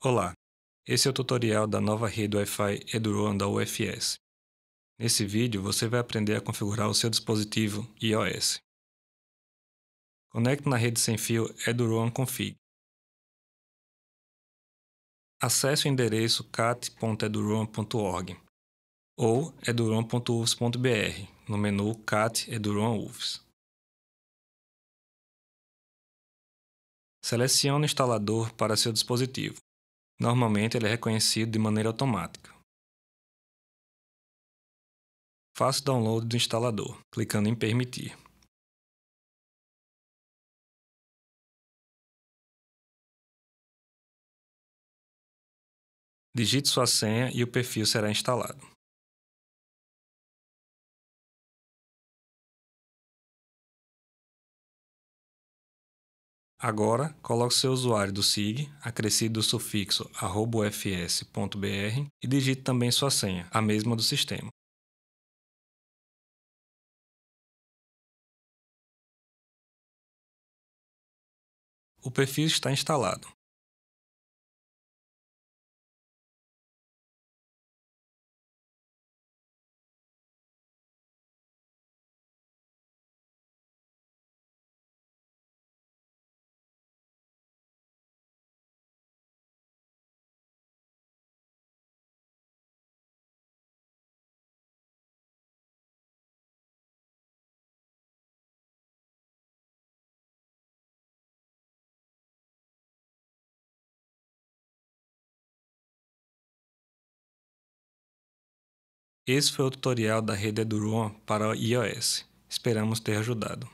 Olá, esse é o tutorial da nova rede Wi-Fi Eduron da UFS. Nesse vídeo você vai aprender a configurar o seu dispositivo iOS. Conecte na rede sem fio Eduron Config. Acesse o endereço cat.eduron.org ou eduron.ufs.br no menu CAT Eduron UFS. Selecione o instalador para seu dispositivo. Normalmente ele é reconhecido de maneira automática. Faça o download do instalador, clicando em Permitir. Digite sua senha e o perfil será instalado. Agora, coloque seu usuário do SIG, acrescido o sufixo @fs.br e digite também sua senha, a mesma do sistema. O perfil está instalado. Esse foi o tutorial da rede Eduron para iOS. Esperamos ter ajudado.